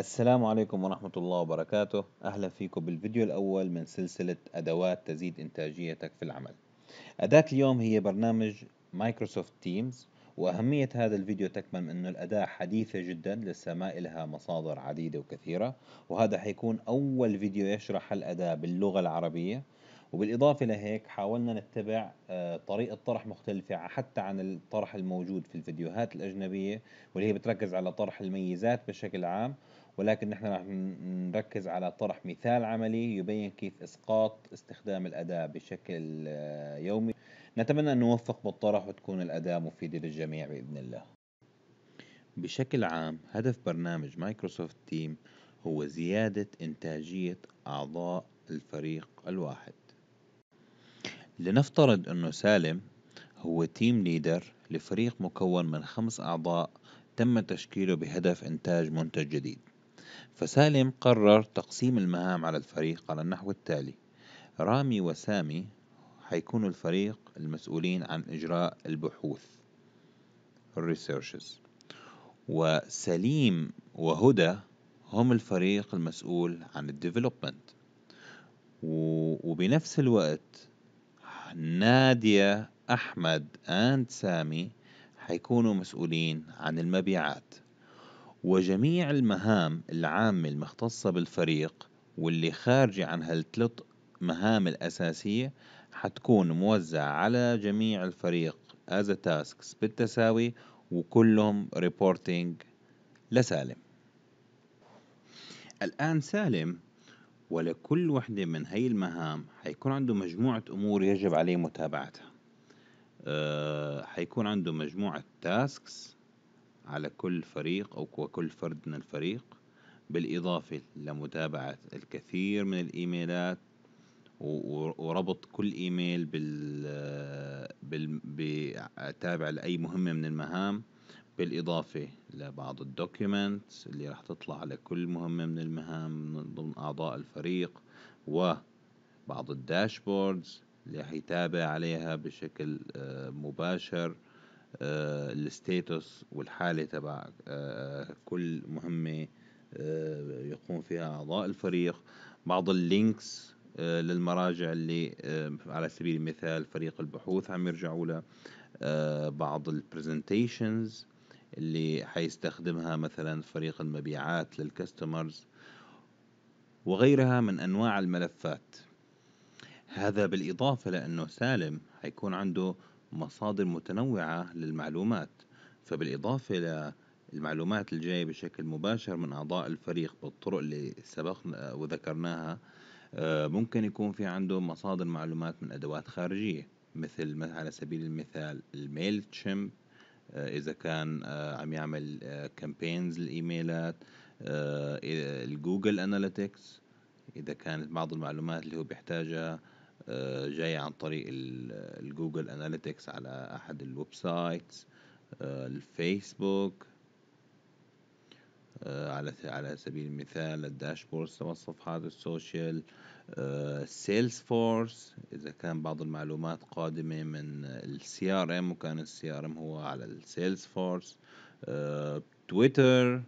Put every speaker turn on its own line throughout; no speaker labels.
السلام عليكم ورحمة الله وبركاته أهلا فيكم بالفيديو الأول من سلسلة أدوات تزيد إنتاجيتك في العمل أداة اليوم هي برنامج مايكروسوفت تيمز وأهمية هذا الفيديو تكمن من أنه الأداة حديثة جدا لسه ما إلها مصادر عديدة وكثيرة وهذا حيكون أول فيديو يشرح الأداة باللغة العربية وبالإضافة لهيك حاولنا نتبع آه، طريقة طرح مختلفة حتى عن الطرح الموجود في الفيديوهات الأجنبية واللي هي بتركز على طرح الميزات بشكل عام ولكن نحن راح نركز على طرح مثال عملي يبين كيف إسقاط استخدام الأداة بشكل آه، يومي نتمنى أن نوفق بالطرح وتكون الأداة مفيدة للجميع بإذن الله بشكل عام هدف برنامج مايكروسوفت تيم هو زيادة إنتاجية أعضاء الفريق الواحد لنفترض أنه سالم هو تيم ليدر لفريق مكون من خمس أعضاء تم تشكيله بهدف إنتاج منتج جديد فسالم قرر تقسيم المهام على الفريق على النحو التالي رامي وسامي حيكونوا الفريق المسؤولين عن إجراء البحوث الريسيرشز وسليم وهدى هم الفريق المسؤول عن الديفلوبمنت وبنفس الوقت نادية أحمد أند سامي حيكونوا مسؤولين عن المبيعات وجميع المهام العامة المختصة بالفريق واللي خارجة عن هالثلاث مهام الأساسية حتكون موزعة على جميع الفريق as a tasks بالتساوي وكلهم ريبورتينج لسالم الآن سالم ولكل وحدة من هاي المهام حيكون عنده مجموعة أمور يجب عليه متابعتها أه حيكون عنده مجموعة تاسكس على كل فريق أو كل فرد من الفريق بالإضافة لمتابعة الكثير من الإيميلات وربط كل إيميل بال آه، بتابع لأي مهمة من المهام بالإضافة لبعض الدوكيومنتس اللي راح تطلع على كل مهمة من المهام من ضمن أعضاء الفريق وبعض الداشبوردز اللي راح يتابع عليها بشكل آه، مباشر آه، الستيتوس والحالة تبع آه، كل مهمة آه، يقوم فيها أعضاء الفريق بعض اللينكس للمراجع اللي على سبيل المثال فريق البحوث عم يرجعوا لها بعض البرزنتيشنز اللي حيستخدمها مثلا فريق المبيعات للكستمرز وغيرها من انواع الملفات هذا بالاضافه لانه سالم حيكون عنده مصادر متنوعة للمعلومات فبالإضافة للمعلومات الجاية بشكل مباشر من أعضاء الفريق بالطرق اللي سبقنا وذكرناها آه، ممكن يكون في عنده مصادر معلومات من أدوات خارجية مثل على سبيل المثال الميل تشيمب آه، إذا كان آه، عم يعمل كامبينز الإيميلات الجوجل أناليتكس إذا كانت بعض المعلومات اللي هو بيحتاجها آه، جاية عن طريق آه، الجوجل اناليتكس على احد الويب سايتس آه، الفيسبوك على على سبيل المثال الداشبورد سواء الصفحات السوشيال سيلز فورس اذا كان بعض المعلومات قادمه من السي ار ام وكان السي ار ام هو على السيلز فورس تويتر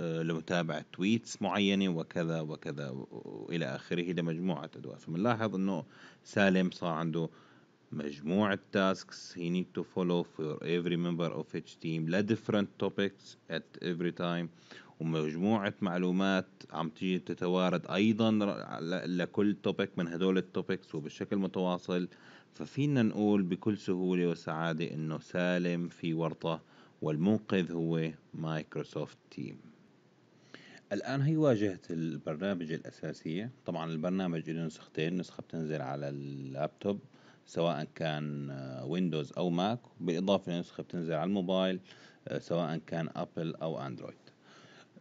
آه، لمتابعة تويتس معينة وكذا وكذا وإلى آخره لمجموعة أدوار فبنلاحظ أنه سالم صار عنده مجموعة تاسكس he need to follow for every member of each team لا different topics at every time ومجموعة معلومات عم تيجي تتوارد أيضا لكل توبيك من هدول التوبكس وبشكل متواصل ففينا نقول بكل سهولة وسعادة إنه سالم في ورطة والمنقذ هو مايكروسوفت تيم الآن هي واجهة البرنامج الأساسية طبعا البرنامج له نسختين نسخة بتنزل على اللابتوب سواء كان ويندوز آه، أو ماك بالإضافة لنسخة بتنزل على الموبايل آه، سواء كان أبل أو أندرويد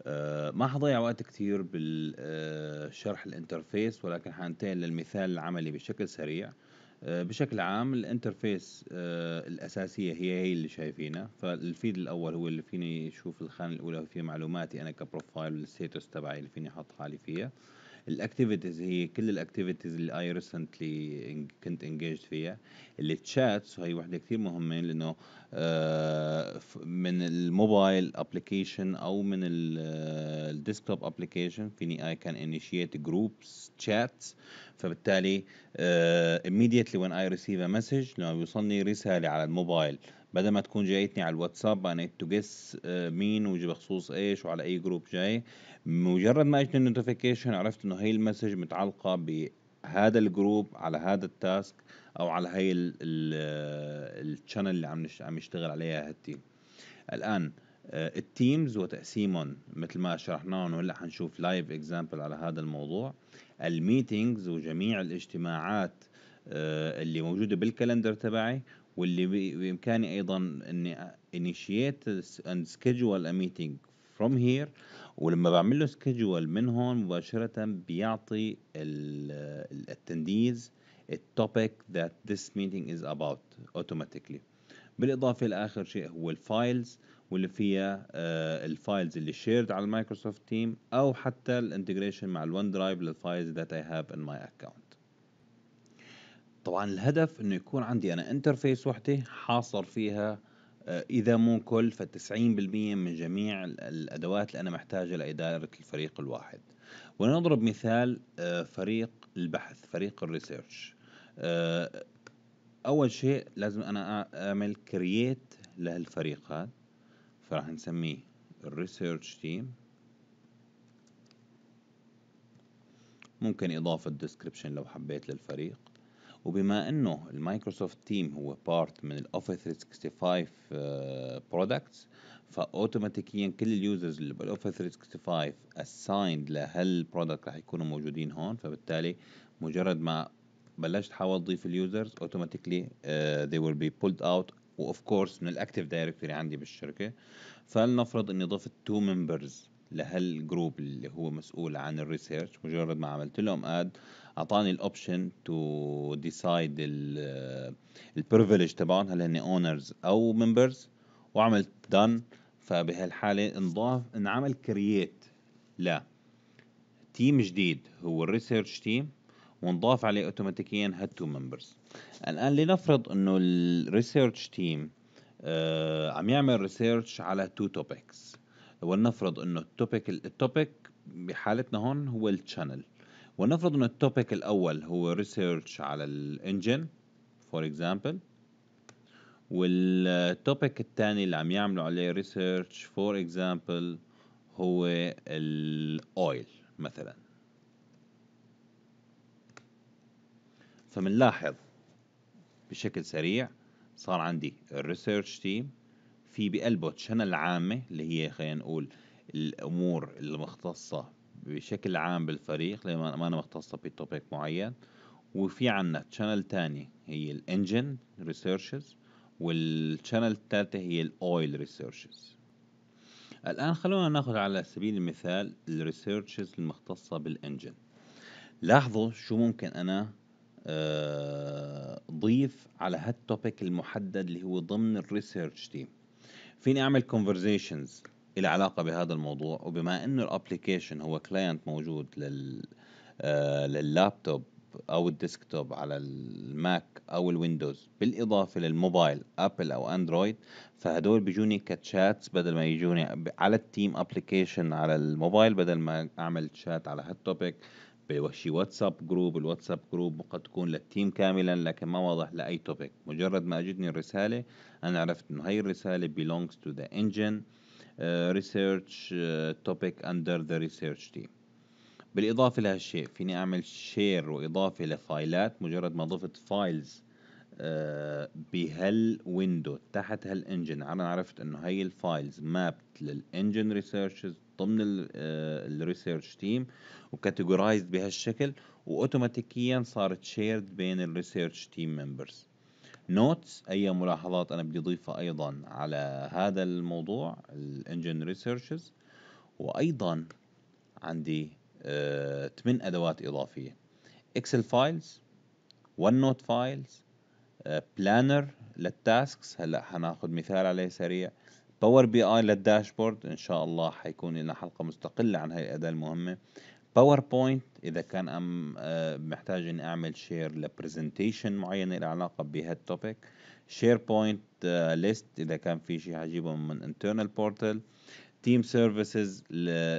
آه، ما حضيع وقت كتير بالشرح الانترفيس ولكن حنتقل للمثال العملي بشكل سريع آه، بشكل عام الانترفيس آه، الأساسية هي هي اللي شايفينها فالفيد الأول هو اللي فيني أشوف الخانة الأولى فيها معلوماتي أنا كبروفايل والستيتس تبعي اللي فيني أحط حالي فيها الاكتيفيتيز هي كل الاكتيفيتيز اللي اي ريسنتلي كنت انجيجد فيها اللي تشاتس وهي وحده كثير مهمه لانه آه من الموبايل ابلكيشن او من آه، الديسكتوب ابلكيشن فيني اي كان انيشيت جروبس تشاتس فبالتالي آه، immediately when I receive a message لما بيوصلني رساله على الموبايل بدل ما تكون جايتني على الواتساب انا تو جس مين بخصوص ايش وعلى اي جروب جاي مجرد ما اجت النوتيفيكيشن عرفت انه هي المسج متعلقه بهذا الجروب على هذا التاسك او على هي التشانل آه، اللي عم عم يشتغل عليها هالتيم الان آه، التيمز وتقسيمهم مثل ما شرحناهم وهلا حنشوف لايف اكزامبل على هذا الموضوع الميتينجز وجميع الاجتماعات آه، اللي موجوده بالكالندر تبعي واللي بامكاني ايضا اني انيشيت اند سكجول ا ميتنج فروم هير ولما بعمل له سكجول من هون مباشره بيعطي الاتنديز التوبيك that this meeting is about automatically بالاضافه لاخر شيء هو الفايلز واللي فيها آه، الفايلز اللي شيرد على المايكروسوفت تيم او حتى الانتجريشن مع الون درايف للفايلز that I have in my account طبعا الهدف انه يكون عندي انا انترفيس وحده حاصر فيها آه، اذا مو كل ف 90% من جميع الادوات اللي انا محتاجها لاداره الفريق الواحد ونضرب مثال آه، فريق البحث فريق الريسيرش آه، اول شيء لازم انا اعمل كرييت لهالفريق هذا فراح نسميه الريسيرش تيم ممكن اضافه ديسكريبشن لو حبيت للفريق وبما انه المايكروسوفت تيم هو بارت من الاوفيس 365 برودكتس فاوتوماتيكيا كل اليوزرز اللي بالاوفيس 365 اسايند لهالبرودكت راح يكونوا موجودين هون فبالتالي مجرد ما بلشت حاول تضيف اليوزرز اوتوماتيكلي آه، they will be pulled out واوف كورس من الاكتيف دايركتوري عندي بالشركه فلنفرض اني ضفت تو ممبرز لهالجروب اللي هو مسؤول عن الريسيرش مجرد ما عملت لهم اد اعطاني الاوبشن تو ديسايد البريفليج تبعهم هل هن اونرز او ممبرز وعملت دن فبهالحاله انضاف انعمل كرييت ل تيم جديد هو الريسيرش تيم ونضاف عليه اوتوماتيكيا هاد تو ممبرز الان لنفرض انه الريسيرش تيم آه عم يعمل ريسيرش على تو توبكس ولنفرض انه التوبك التوبك بحالتنا هون هو الشانل ونفرض انه التوبيك الاول هو ريسيرش على الانجن فور اكزامبل والتوبيك الثاني اللي عم يعملوا عليه ريسيرش فور اكزامبل هو الاويل مثلا فمنلاحظ بشكل سريع صار عندي الريسيرش تيم في بقلبه الشنل العامة اللي هي خلينا نقول الأمور المختصة بشكل عام بالفريق لان ما انا مختصة بتوبيك معين وفي عنا تشانل تاني هي الانجن ريسيرشز والشانل الثالثة هي الاويل ريسيرشز الان خلونا ناخذ على سبيل المثال الريسيرشز المختصة بالانجن لاحظوا شو ممكن انا آه، ضيف على هالتوبيك المحدد اللي هو ضمن الريسيرش تيم فيني اعمل conversations إلى علاقة بهذا الموضوع وبما أنه الابليكيشن هو كلاينت موجود لل آه، لللابتوب أو الديسكتوب على الماك أو الويندوز بالإضافة للموبايل أبل أو أندرويد فهدول بيجوني كتشاتس بدل ما يجوني على التيم ابليكيشن على الموبايل بدل ما أعمل تشات على هالتوبيك بشي واتساب جروب الواتساب جروب قد تكون للتيم كاملا لكن ما واضح لاي توبيك مجرد ما اجتني الرساله انا عرفت انه هاي الرساله belongs to the engine ريسيرش توبيك اندر ذا ريسيرش تيم بالاضافه لهالشيء فيني اعمل شير واضافه لفايلات مجرد ما ضفت فايلز آه، بهالويندو تحت هالانجن انا عرفت انه هي الفايلز مابت للانجن ريسيرشز ضمن الريسيرش تيم وكاتيجورايزد بهالشكل واوتوماتيكيا صارت شيرد بين الريسيرش تيم ممبرز نوتس اي ملاحظات انا بدي اضيفها ايضا على هذا الموضوع الانجن ريسيرشز وايضا عندي ثمان آه ادوات اضافيه اكسل فايلز ون نوت فايلز بلانر للتاسكس هلا حناخد مثال عليه سريع باور بي اي للداشبورد ان شاء الله حيكون لنا حلقه مستقله عن هاي الاداه المهمه باوربوينت اذا كان ام آه، محتاج اني اعمل شير لبرزنتيشن معينه لها علاقه بهالتوبيك شير بوينت ليست اذا كان في شيء هجيبه من انترنال بورتال تيم سيرفيسز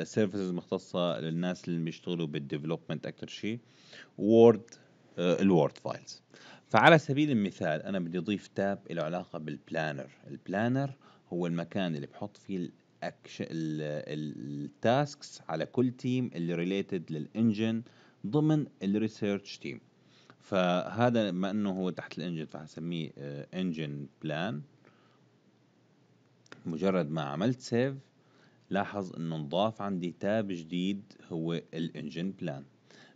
سيرفيسز مختصه للناس اللي بيشتغلوا بالديفلوبمنت اكثر شيء وورد الوورد فايلز فعلى سبيل المثال انا بدي اضيف تاب له علاقه بالبلانر البلانر هو المكان اللي بحط فيه الاكشن التاسكس على كل تيم اللي ريليتد للانجن ضمن الريسيرش تيم فهذا ما انه هو تحت الانجن فهسميه انجن بلان مجرد ما عملت سيف لاحظ انه نضاف عندي تاب جديد هو الانجن بلان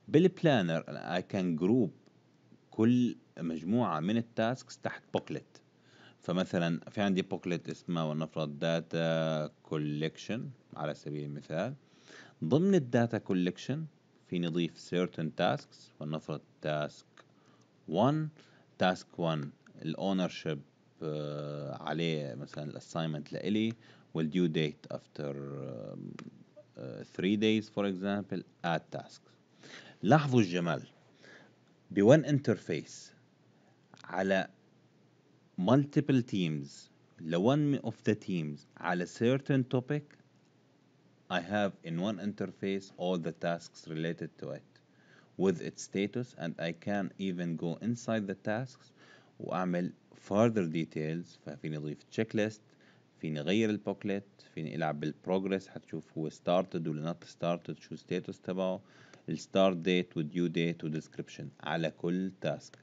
بالبلانر اي كان جروب كل مجموعة من التاسكس تحت بوكلت فمثلا في عندي بوكلت اسمها ولنفرض داتا كوليكشن على سبيل المثال ضمن الداتا كوليكشن في نضيف certain tasks ولنفرض task 1 task 1 الاونرشيب آه، عليه مثلا الاساينمنت لإلي والديو ديت افتر 3 days for example add tasks لاحظوا الجمال بون انترفيس على multiple teams one of the teams على certain topic I have in one interface all the tasks related to it with its status and I can even go inside the tasks وأعمل further details ففيني أضيف check list فيني أغير البوكلت فيني ألعب بالبروجرس هتشوف هو started ولا not started شو status تبعه الستارت ديت والديو ديت وديسكريبشن على كل تاسك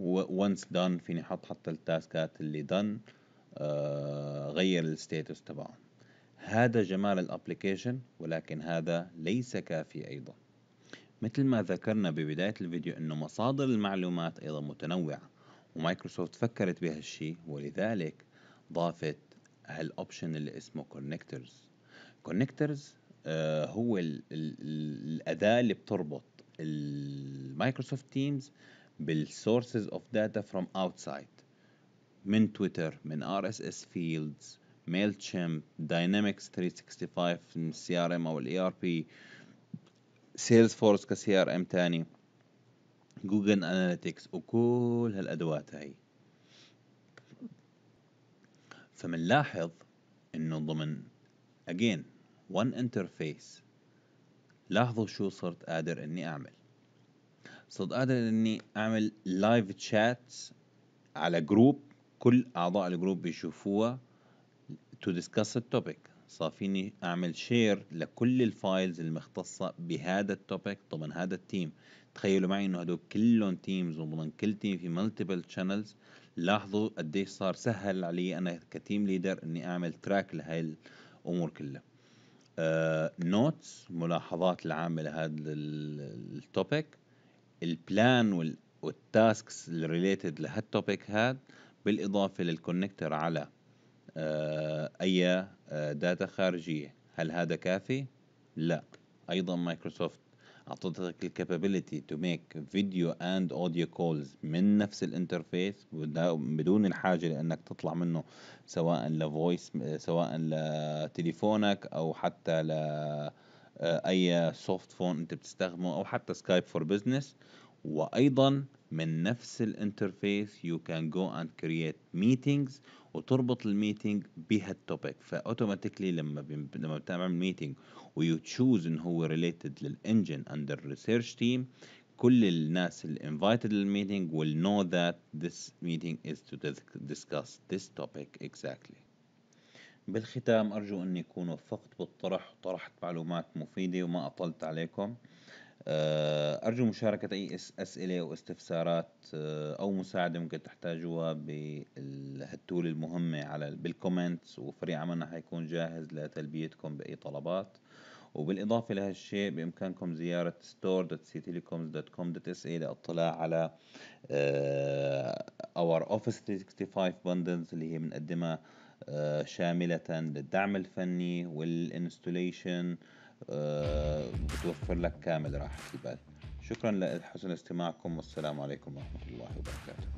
وونس دان فيني احط حتى التاسكات اللي دان آه، غير الستاتوس تبعهم هذا جمال الابلكيشن ولكن هذا ليس كافي ايضا مثل ما ذكرنا ببداية الفيديو انه مصادر المعلومات ايضا متنوعة ومايكروسوفت فكرت بهالشي ولذلك ضافت هالاوبشن اللي اسمه كونكترز كونكترز آه، هو الاداة اللي بتربط المايكروسوفت تيمز بالsources of data from outside من تويتر من ار اس اس فيلدز ميل 365 من السي ار ام او الاي ار بي سيلز فورس كسي ار ام تاني جوجل اناليتكس وكل هالادوات هاي فمنلاحظ انه ضمن again one interface لاحظوا شو صرت قادر اني اعمل صرت قادر اني اعمل لايف تشات على جروب كل اعضاء الجروب بيشوفوها تو ديسكاس التوبيك صار فيني اعمل شير لكل الفايلز المختصه بهذا التوبيك ضمن هذا التيم تخيلوا معي انه هدول كلهم تيمز وضمن كل تيم في مالتيبل شانلز لاحظوا قديش صار سهل علي انا كتيم ليدر اني اعمل تراك لهي الامور كلها نوتس آه، uh, ملاحظات العامه لهذا التوبيك البلان والتاسكس الريليتد لهالتوبيك هاد بالاضافه للكونكتر على آه، اي داتا آه، خارجيه هل هذا كافي لا ايضا مايكروسوفت اعطتك الكابابيلتي تو ميك فيديو اند اوديو كولز من نفس الانترفيس بدون الحاجه لانك تطلع منه سواء لفويس آه، سواء لتليفونك او حتى ل آه، اي سوفت فون انت بتستخدمه او حتى سكايب فور بزنس وايضا من نفس الانترفيس يو كان جو اند كرييت ميتينجز وتربط الميتينج بهالتوبيك فاوتوماتيكلي لما لما بتعمل ميتينج ويو تشوز ان هو ريليتد للانجن اند الريسيرش تيم كل الناس اللي invited للميتينج will know that this meeting is to discuss this topic exactly بالختام أرجو أني أكون وفقت بالطرح وطرحت معلومات مفيدة وما أطلت عليكم آه، أرجو مشاركة أي أسئلة أو استفسارات آه، أو مساعدة ممكن تحتاجوها بالتول المهمة على بالكومنتس وفريق عملنا حيكون جاهز لتلبيتكم بأي طلبات وبالإضافة لهالشيء بإمكانكم زيارة store.ctelecoms.com.sa للاطلاع على آه، our office 365 bundles اللي هي بنقدمها آه، شاملة للدعم الفني والانستوليشن آه، بتوفر لك كامل راحة البال شكرا لحسن استماعكم والسلام عليكم ورحمة الله وبركاته